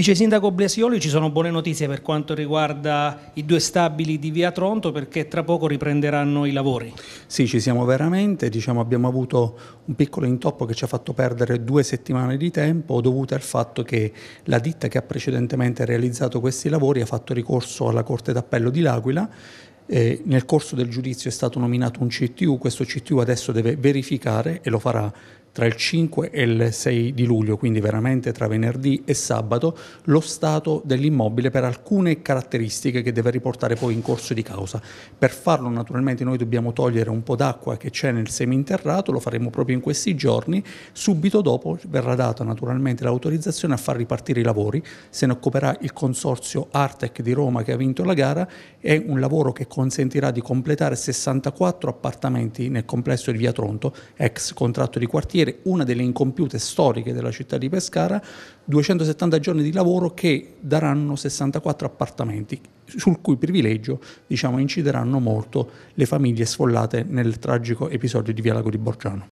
Vice Sindaco Blesioli, ci sono buone notizie per quanto riguarda i due stabili di Via Tronto perché tra poco riprenderanno i lavori. Sì, ci siamo veramente, diciamo, abbiamo avuto un piccolo intoppo che ci ha fatto perdere due settimane di tempo dovuto al fatto che la ditta che ha precedentemente realizzato questi lavori ha fatto ricorso alla Corte d'Appello di L'Aquila eh, nel corso del giudizio è stato nominato un CTU, questo CTU adesso deve verificare e lo farà tra il 5 e il 6 di luglio, quindi veramente tra venerdì e sabato, lo stato dell'immobile per alcune caratteristiche che deve riportare poi in corso di causa. Per farlo naturalmente noi dobbiamo togliere un po' d'acqua che c'è nel seminterrato, lo faremo proprio in questi giorni, subito dopo verrà data naturalmente l'autorizzazione a far ripartire i lavori, se ne occuperà il consorzio Artec di Roma che ha vinto la gara, è un lavoro che consentirà di completare 64 appartamenti nel complesso di Via Tronto, ex contratto di quartiere, cantiere una delle incompiute storiche della città di Pescara, 270 giorni di lavoro che daranno 64 appartamenti, sul cui privilegio diciamo, incideranno molto le famiglie sfollate nel tragico episodio di Via Lago di Borgiano.